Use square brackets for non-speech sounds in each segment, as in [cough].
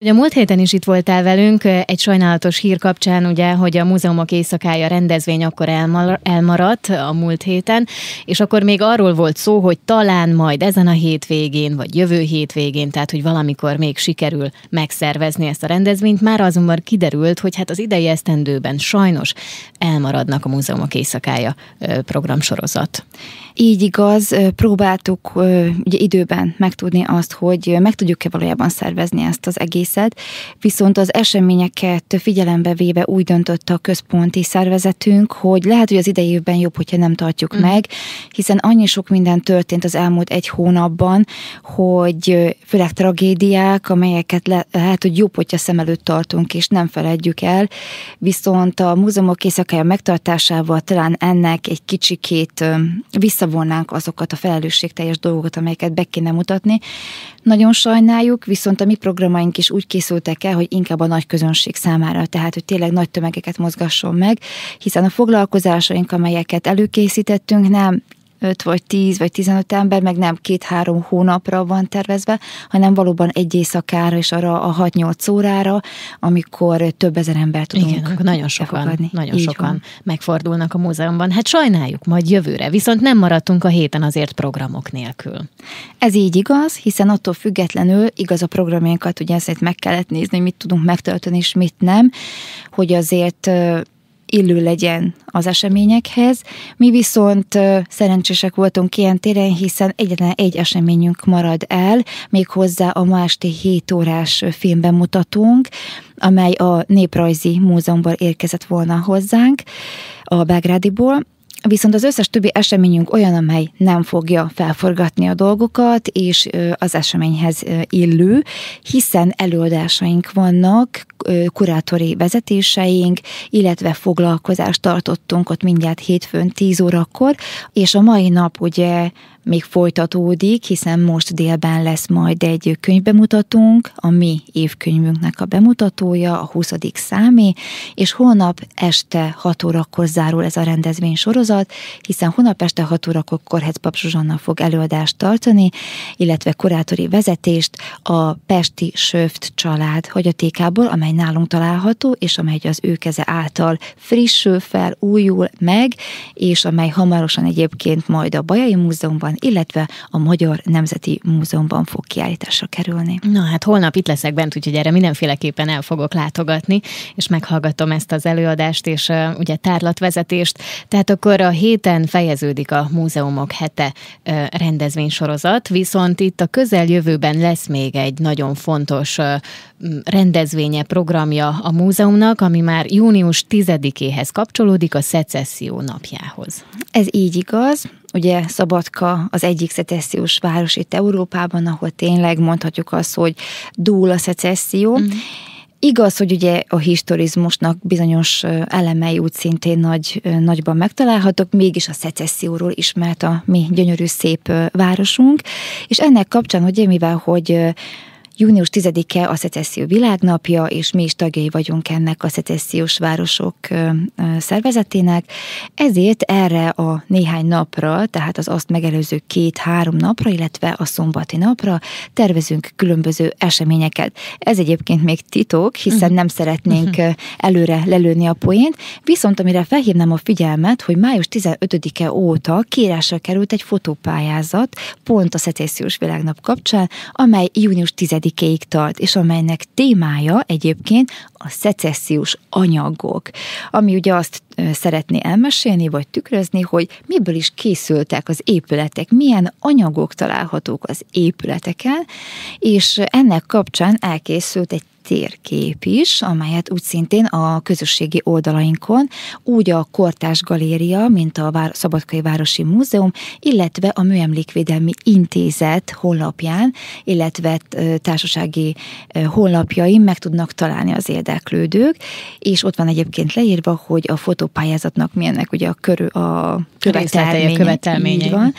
Ugye múlt héten is itt voltál velünk egy sajnálatos hír kapcsán, ugye, hogy a Múzeumok Éjszakája rendezvény akkor elmaradt a múlt héten, és akkor még arról volt szó, hogy talán majd ezen a hétvégén, vagy jövő hétvégén, tehát hogy valamikor még sikerül megszervezni ezt a rendezvényt, már azonban kiderült, hogy hát az idei esztendőben sajnos elmaradnak a Múzeumok Éjszakája programsorozat. Így igaz, próbáltuk ugye időben megtudni azt, hogy meg tudjuk-e valójában szervezni ezt az egészet, viszont az eseményeket figyelembe véve úgy döntött a központi szervezetünk, hogy lehet, hogy az idei évben jobb, hogyha nem tartjuk mm. meg, hiszen annyi sok minden történt az elmúlt egy hónapban, hogy főleg tragédiák, amelyeket le, lehet, hogy jobb, hogyha szem előtt tartunk, és nem feledjük el, viszont a múzeumok éjszakája megtartásával talán ennek egy kicsikét vissza visszavonnánk azokat a felelősségteljes dolgokat, amelyeket be kéne mutatni. Nagyon sajnáljuk, viszont a mi programaink is úgy készültek el, hogy inkább a nagy közönség számára, tehát hogy tényleg nagy tömegeket mozgasson meg, hiszen a foglalkozásaink, amelyeket előkészítettünk, nem 5 vagy 10 vagy 15 ember, meg nem két-három hónapra van tervezve, hanem valóban egy éjszakára és arra a 6-8 órára, amikor több ezer ember tudunk Igen, nagyon sokan, befogadni. nagyon Így sokan van. megfordulnak a múzeumban. Hát sajnáljuk, majd jövőre, viszont nem maradtunk a héten azért programok nélkül. Ez így igaz, hiszen attól függetlenül igaz a programjainkat, ugye ezt meg kellett nézni, hogy mit tudunk megtölteni és mit nem, hogy azért illő legyen az eseményekhez. Mi viszont szerencsések voltunk ilyen téren, hiszen egyetlen egy eseményünk marad el, méghozzá a ma esti 7 órás filmben mutatunk, amely a Néprajzi Múzeumból érkezett volna hozzánk a Belgrádiból, Viszont az összes többi eseményünk olyan, amely nem fogja felforgatni a dolgokat, és az eseményhez illő, hiszen előadásaink vannak, kurátori vezetéseink, illetve foglalkozást tartottunk ott mindjárt hétfőn 10 órakor, és a mai nap ugye még folytatódik, hiszen most délben lesz majd egy könyvbemutatónk, a mi évkönyvünknek a bemutatója, a 20. számé, és holnap este 6 órakor zárul ez a rendezvény sorozat, hiszen holnap este 6 órakor Korhec Pap Zsuzsanna fog előadást tartani, illetve kurátori vezetést a Pesti Söft család hagyatékából, amely nálunk található, és amely az ő keze által frissül fel, újul meg, és amely hamarosan egyébként majd a Bajai Múzeumban illetve a Magyar Nemzeti Múzeumban fog kiállításra kerülni. Na hát holnap itt leszek bent, úgyhogy erre mindenféleképpen el fogok látogatni, és meghallgatom ezt az előadást, és uh, ugye tárlatvezetést. Tehát akkor a héten fejeződik a Múzeumok hete uh, rendezvénysorozat, viszont itt a közeljövőben lesz még egy nagyon fontos uh, rendezvénye, programja a múzeumnak, ami már június 10-éhez kapcsolódik a szecesszió napjához. Ez így igaz. Ugye Szabadka az egyik szecessziós város itt Európában, ahol tényleg mondhatjuk azt, hogy dúl a szecesszió. Mm. Igaz, hogy ugye a historizmusnak bizonyos elemei úgy szintén nagy, nagyban megtalálhatók, mégis a szecesszióról ismert a mi gyönyörű szép városunk, és ennek kapcsán ugye, mivel hogy Június 10-e a szecesszió világnapja, és mi is tagjai vagyunk ennek a szecessziós városok szervezetének, ezért erre a néhány napra, tehát az azt megelőző két-három napra, illetve a szombati napra tervezünk különböző eseményeket. Ez egyébként még titok, hiszen mhm. nem szeretnénk mhm. előre lelőni a poént, viszont amire felhívnám a figyelmet, hogy május 15-e óta kérésre került egy fotópályázat, pont a szecessziós világnap kapcsán, amely június 10 10-ig tart, és amelynek témája egyébként a szecessziós anyagok, ami ugye azt szeretné elmesélni, vagy tükrözni, hogy miből is készültek az épületek, milyen anyagok találhatók az épületeken, és ennek kapcsán elkészült egy térkép is, amelyet úgy szintén a közösségi oldalainkon, úgy a Kortás Galéria, mint a Szabadkai Városi Múzeum, illetve a Műemlékvédelmi Intézet honlapján, illetve társasági honlapjain meg tudnak találni az érdeklődők, és ott van egyébként leírva, hogy a fotó sajtópályázatnak milyennek ugye a, körül, a követelmény, követelményei. Van,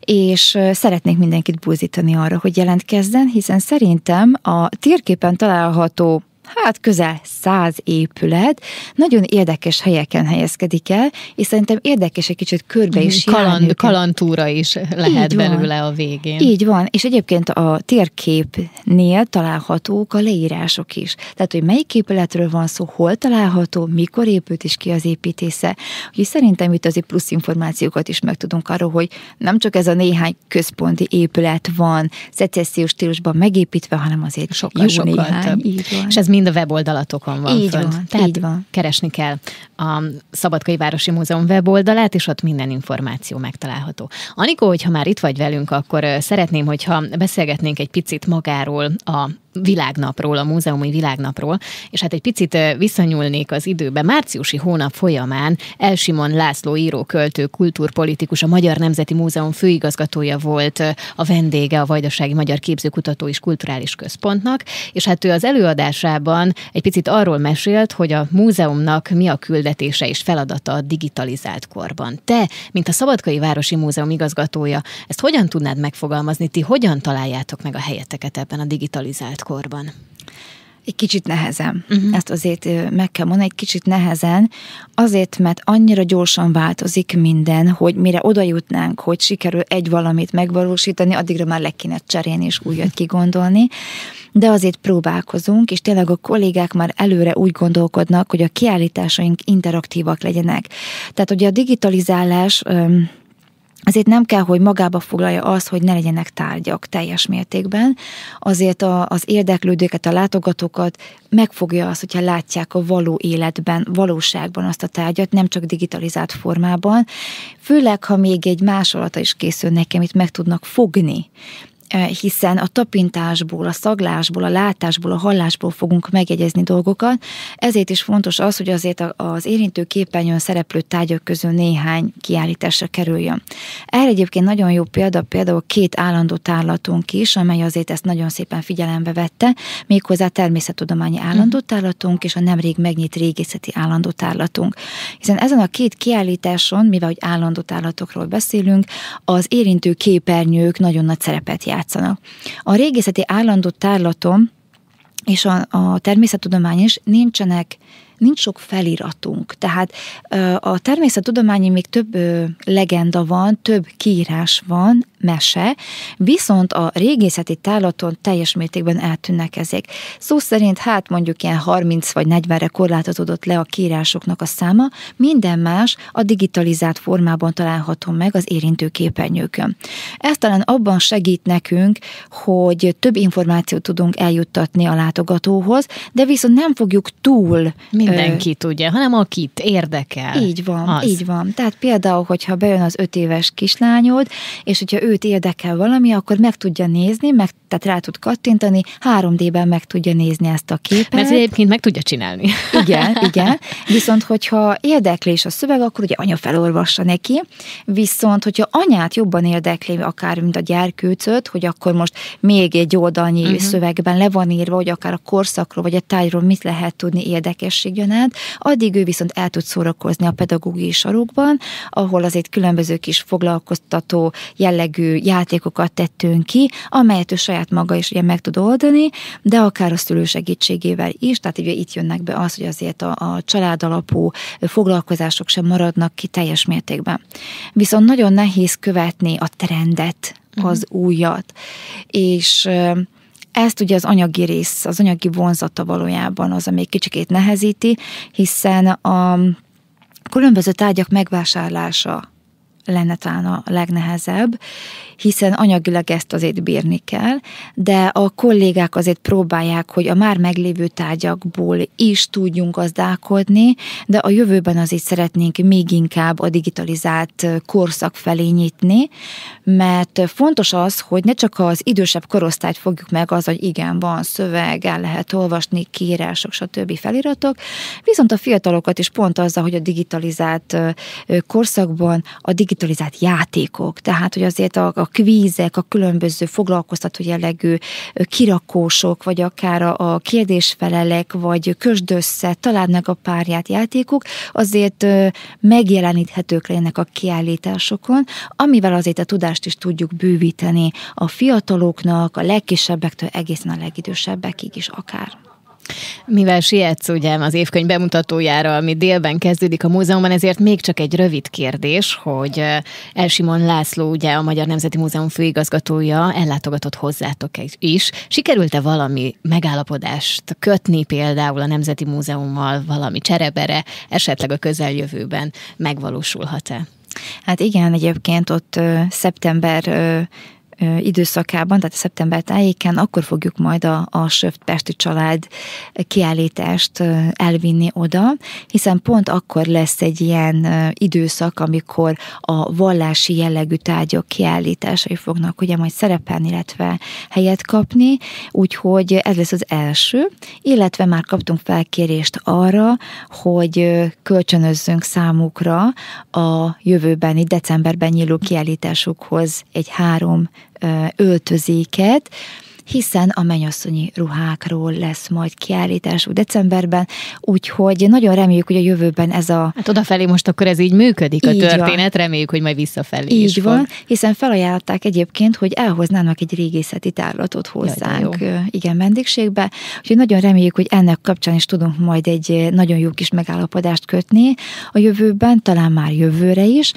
és szeretnék mindenkit búzítani arra, hogy jelentkezzen, hiszen szerintem a térképen található hát közel száz épület, nagyon érdekes helyeken helyezkedik el, és szerintem érdekes egy kicsit körbe is mhm, Kaland, Kalantúra is lehet Így belőle van. a végén. Így van, és egyébként a térképnél találhatók a leírások is. Tehát, hogy melyik épületről van szó, hol található, mikor épült is ki az építésze. Úgyhogy szerintem itt azért plusz információkat is megtudunk arról, hogy nem csak ez a néhány központi épület van szecessziós stílusban megépítve, hanem azért sokkal, jó sokkal néhány. Több. Így van. És ez mind a weboldalatokon van Így fönt. van, Tehát így van. keresni kell a Szabadkai Városi Múzeum weboldalát, és ott minden információ megtalálható. Anikó, hogyha már itt vagy velünk, akkor szeretném, hogyha beszélgetnénk egy picit magáról a világnapról, a múzeumi világnapról, és hát egy picit visszanyúlnék az időbe. Márciusi hónap folyamán Elsimon László író, költő, kultúrpolitikus, a Magyar Nemzeti Múzeum főigazgatója volt a vendége a Vajdasági Magyar Képzőkutató és Kulturális Központnak, és hát ő az előadásában egy picit arról mesélt, hogy a múzeumnak mi a küldetése és feladata a digitalizált korban. Te, mint a Szabadkai Városi Múzeum igazgatója, ezt hogyan tudnád megfogalmazni, ti hogyan találjátok meg a helyeteket ebben a digitalizált életkorban? Egy kicsit nehezen. Uh-huh. Mhm. Ezt azért meg kell mondani, egy kicsit nehezen, azért, mert annyira gyorsan változik minden, hogy mire oda jutnánk, hogy sikerül egy valamit megvalósítani, addigra már le kéne cserélni és újat [laughs] kigondolni. De azért próbálkozunk, és tényleg a kollégák már előre úgy gondolkodnak, hogy a kiállításaink interaktívak legyenek. Tehát ugye a digitalizálás Azért nem kell, hogy magába foglalja az, hogy ne legyenek tárgyak teljes mértékben, azért a, az érdeklődőket, a látogatókat megfogja az, hogyha látják a való életben, valóságban azt a tárgyat, nem csak digitalizált formában, főleg, ha még egy másolata is készül nekem, itt meg tudnak fogni. E, hiszen a tapintásból, a szaglásból, a látásból, a hallásból fogunk megjegyezni dolgokat. Ezért is fontos az, hogy azért az érintő képernyőn szereplő tárgyak közül néhány kiállításra kerüljön. Erre egyébként nagyon jó példa, például két állandó tárlatunk is, amely azért ezt nagyon szépen figyelembe vette, méghozzá természettudományi mhm. állandó tárlatunk és a nemrég megnyit régészeti állandó tárlatunk. Hiszen ezen a két kiállításon, mivel hogy állandó tárlatokról beszélünk, az érintő képernyők nagyon nagy szerepet játszik játszanak. A régészeti állandó tárlaton és a, a természettudomány is nincsenek nincs sok feliratunk. Tehát a természettudományi még több legenda van, több kiírás van, mese, viszont a régészeti tálaton teljes mértékben eltűnnek ezek. Szó szerint hát mondjuk ilyen 30 vagy 40-re korlátozódott le a kiírásoknak a száma, minden más a digitalizált formában található meg az érintő képernyőkön. Ez talán abban segít nekünk, hogy több információt tudunk eljuttatni a látogatóhoz, de viszont nem fogjuk túl mindenki tudja, hanem akit érdekel. Így van, az. így van. Tehát például, hogyha bejön az öt éves kislányod, és hogyha őt érdekel valami, akkor meg tudja nézni, meg, tehát rá tud kattintani, 3D-ben meg tudja nézni ezt a képet. Mert egyébként meg tudja csinálni. Igen, [laughs] igen. Viszont, hogyha érdeklés a szöveg, akkor ugye anya felolvassa neki, viszont, hogyha anyát jobban érdekli, akár mint a gyerkőcöt, hogy akkor most még egy oldalnyi uh-huh. szövegben le van írva, hogy akár a korszakról, vagy a tájról mit lehet tudni érdekesség adjon át, addig ő viszont el tud szórakozni a pedagógiai sarokban, ahol azért különböző kis foglalkoztató jellegű játékokat tettünk ki, amelyet ő saját maga is ugye meg tud oldani, de akár a szülő segítségével is, tehát ugye itt jönnek be az, hogy azért a, a család alapú foglalkozások sem maradnak ki teljes mértékben. Viszont nagyon nehéz követni a trendet, mhm. az uh-huh. újat. És ezt ugye az anyagi rész, az anyagi vonzata valójában az, ami kicsikét nehezíti, hiszen a különböző tárgyak megvásárlása lenne talán a legnehezebb, hiszen anyagilag ezt azért bírni kell, de a kollégák azért próbálják, hogy a már meglévő tárgyakból is tudjunk gazdálkodni, de a jövőben azért szeretnénk még inkább a digitalizált korszak felé nyitni, mert fontos az, hogy ne csak az idősebb korosztályt fogjuk meg az, hogy igen, van szöveg, el lehet olvasni, kiírások, stb. feliratok, viszont a fiatalokat is pont azzal, hogy a digitalizált korszakban a digitalizált digitalizált játékok, tehát hogy azért a, a kvízek, a különböző foglalkoztató jellegű kirakósok, vagy akár a, a kérdésfelelek, vagy kösd össze, találd meg a párját játékok, azért megjeleníthetők lennek a kiállításokon, amivel azért a tudást is tudjuk bővíteni a fiataloknak, a legkisebbektől egészen a legidősebbekig is akár. Mivel sietsz ugye az évkönyv bemutatójára, ami délben kezdődik a múzeumban, ezért még csak egy rövid kérdés, hogy Elsimon László, ugye a Magyar Nemzeti Múzeum főigazgatója ellátogatott hozzátok is. Sikerült-e valami megállapodást kötni például a Nemzeti Múzeummal valami cserebere, esetleg a közeljövőben megvalósulhat-e? Hát igen, egyébként ott ö, szeptember ö, időszakában, tehát szeptember tájéken, akkor fogjuk majd a, a Söft Pesti család kiállítást elvinni oda, hiszen pont akkor lesz egy ilyen időszak, amikor a vallási jellegű tárgyak kiállításai fognak ugye majd szerepelni, illetve helyet kapni, úgyhogy ez lesz az első, illetve már kaptunk felkérést arra, hogy kölcsönözzünk számukra a jövőbeni, decemberben nyíló kiállításukhoz egy három öltözéket, hiszen a mennyasszonyi ruhákról lesz majd kiállítás decemberben, úgyhogy nagyon reméljük, hogy a jövőben ez a... Hát odafelé most akkor ez így működik így a történet, van. reméljük, hogy majd visszafelé így is van, fog. hiszen felajánlották egyébként, hogy elhoznának egy régészeti tárlatot hozzánk, Jaj, igen, vendégségbe, úgyhogy nagyon reméljük, hogy ennek kapcsán is tudunk majd egy nagyon jó kis megállapodást kötni a jövőben, talán már jövőre is,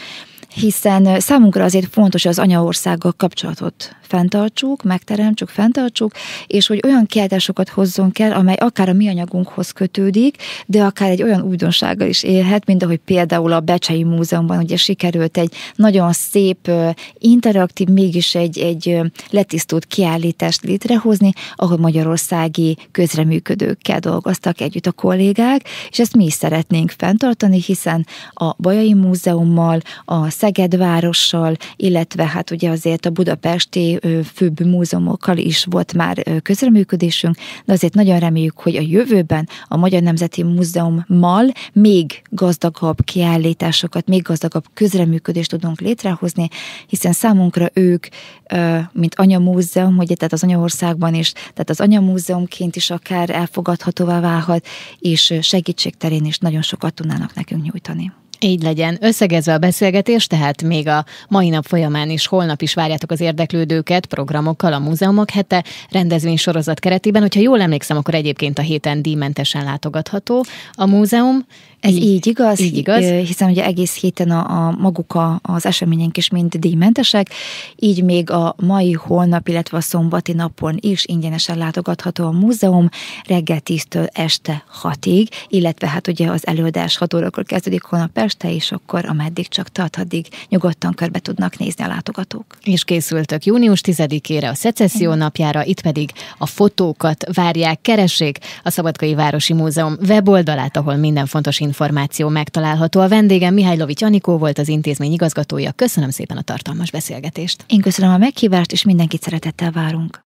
hiszen számunkra azért fontos hogy az anyaországgal kapcsolatot fenntartsuk, megteremtsük, fenntartsuk, és hogy olyan kiáltásokat hozzunk el, amely akár a mi anyagunkhoz kötődik, de akár egy olyan újdonsággal is élhet, mint ahogy például a Becsei Múzeumban ugye sikerült egy nagyon szép, interaktív, mégis egy, egy letisztult kiállítást létrehozni, ahol magyarországi közreműködőkkel dolgoztak együtt a kollégák, és ezt mi is szeretnénk fenntartani, hiszen a Bajai Múzeummal, a Szeged várossal, illetve hát ugye azért a budapesti főbb múzeumokkal is volt már közreműködésünk, de azért nagyon reméljük, hogy a jövőben a Magyar Nemzeti Múzeummal még gazdagabb kiállításokat, még gazdagabb közreműködést tudunk létrehozni, hiszen számunkra ők, mint anyamúzeum, ugye tehát az anyaországban is, tehát az anyamúzeumként is akár elfogadhatóvá válhat, és segítségterén is nagyon sokat tudnának nekünk nyújtani. Így legyen. Összegezve a beszélgetést, tehát még a mai nap folyamán is, holnap is várjátok az érdeklődőket programokkal a Múzeumok Hete rendezvény sorozat keretében. Hogyha jól emlékszem, akkor egyébként a héten díjmentesen látogatható a múzeum, ez így, így igaz, így igaz. hiszen ugye egész héten a, a maguk a, az események is mind díjmentesek, így még a mai, holnap, illetve a szombati napon is ingyenesen látogatható a múzeum reggel 10-től este 6-ig, illetve hát ugye az előadás 6 órakor kezdődik holnap este, és akkor ameddig csak tart, addig nyugodtan körbe tudnak nézni a látogatók. És készültök június 10-ére a szecesszió napjára, itt pedig a fotókat várják, keresik a Szabadkai Városi Múzeum weboldalát, ahol minden fontos információ információ megtalálható. A vendégem Lovics Anikó volt az intézmény igazgatója. Köszönöm szépen a tartalmas beszélgetést. Én köszönöm a meghívást, és mindenkit szeretettel várunk.